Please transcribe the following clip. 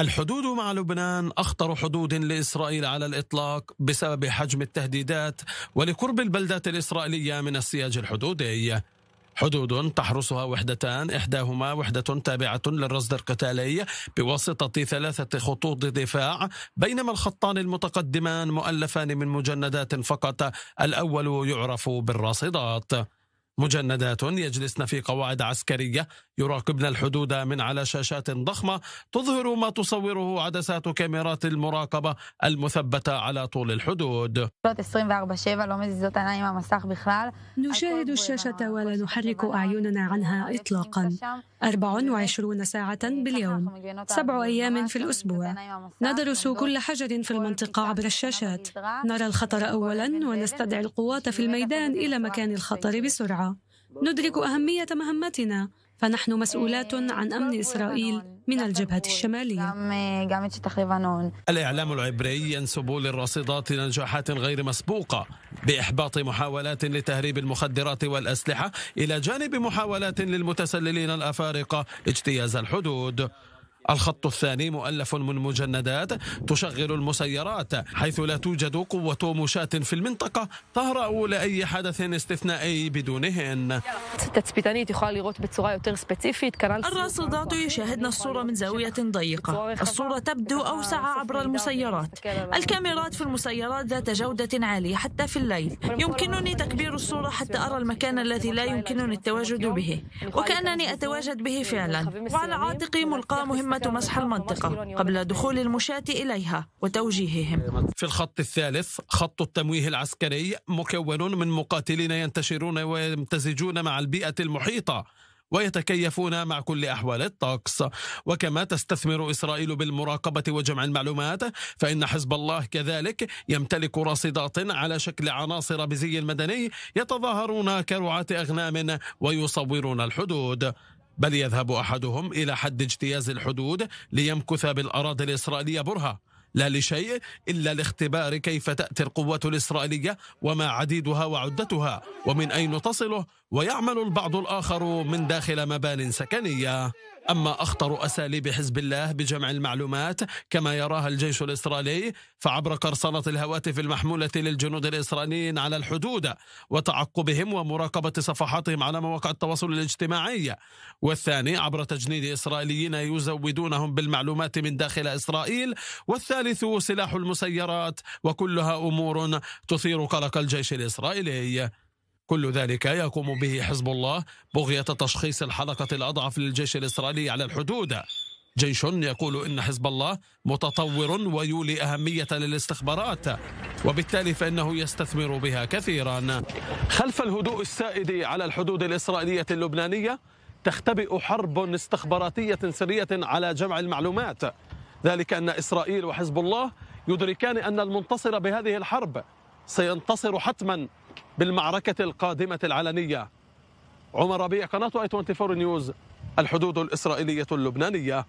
الحدود مع لبنان أخطر حدود لإسرائيل على الإطلاق بسبب حجم التهديدات ولقرب البلدات الإسرائيلية من السياج الحدودي حدود تحرسها وحدتان إحداهما وحدة تابعة للرصد القتالي بواسطة ثلاثة خطوط دفاع بينما الخطان المتقدمان مؤلفان من مجندات فقط الأول يعرف بالراصدات مجندات يجلسن في قواعد عسكرية يراقبن الحدود من على شاشات ضخمة تظهر ما تصوره عدسات كاميرات المراقبة المثبتة على طول الحدود نشاهد الشاشة ولا نحرك أعيننا عنها إطلاقا 24 ساعة باليوم سبع أيام في الأسبوع ندرس كل حجر في المنطقة عبر الشاشات نرى الخطر أولا ونستدعي القوات في الميدان إلى مكان الخطر بسرعة ندرك أهمية مهمتنا فنحن مسؤولات عن أمن إسرائيل من الجبهة الشمالية الإعلام العبري ينسب للرصيدات نجاحات غير مسبوقة بإحباط محاولات لتهريب المخدرات والأسلحة إلى جانب محاولات للمتسللين الأفارقة اجتياز الحدود الخط الثاني مؤلف من مجندات تشغل المسيرات حيث لا توجد قوة مشاة في المنطقة تهرأ لأي حدث استثنائي بدونهن الراصدات يشاهدن الصورة من زاوية ضيقة الصورة تبدو أوسع عبر المسيرات الكاميرات في المسيرات ذات جودة عالية حتى في الليل يمكنني تكبير الصورة حتى أرى المكان الذي لا يمكنني التواجد به وكأنني أتواجد به فعلا وعلى عاتقي ملقاة مهمة مهمة مسح المنطقة قبل دخول المشاة إليها وتوجيههم في الخط الثالث خط التمويه العسكري مكون من مقاتلين ينتشرون ويمتزجون مع البيئة المحيطة ويتكيفون مع كل أحوال الطقس وكما تستثمر إسرائيل بالمراقبة وجمع المعلومات فإن حزب الله كذلك يمتلك راصدات على شكل عناصر بزي مدني يتظاهرون كرعاة أغنام ويصورون الحدود بل يذهب أحدهم إلى حد اجتياز الحدود ليمكث بالأراضي الإسرائيلية برهة لا لشيء إلا لاختبار كيف تأتي القوة الإسرائيلية وما عديدها وعدتها ومن أين تصله ويعمل البعض الآخر من داخل مبان سكنية أما أخطر أساليب حزب الله بجمع المعلومات كما يراها الجيش الإسرائيلي فعبر قرصنة الهواتف المحمولة للجنود الإسرائيليين على الحدود وتعقبهم ومراقبة صفحاتهم على مواقع التواصل الاجتماعي والثاني عبر تجنيد إسرائيليين يزودونهم بالمعلومات من داخل إسرائيل والثالث سلاح المسيرات وكلها أمور تثير قلق الجيش الإسرائيلي كل ذلك يقوم به حزب الله بغية تشخيص الحلقة الأضعف للجيش الإسرائيلي على الحدود جيش يقول إن حزب الله متطور ويولي أهمية للاستخبارات وبالتالي فإنه يستثمر بها كثيرا خلف الهدوء السائد على الحدود الإسرائيلية اللبنانية تختبئ حرب استخباراتية سرية على جمع المعلومات ذلك أن إسرائيل وحزب الله يدركان أن المنتصر بهذه الحرب سينتصر حتما بالمعركة القادمة العلنية عمر ربيع قناة اي 24 نيوز الحدود الإسرائيلية اللبنانية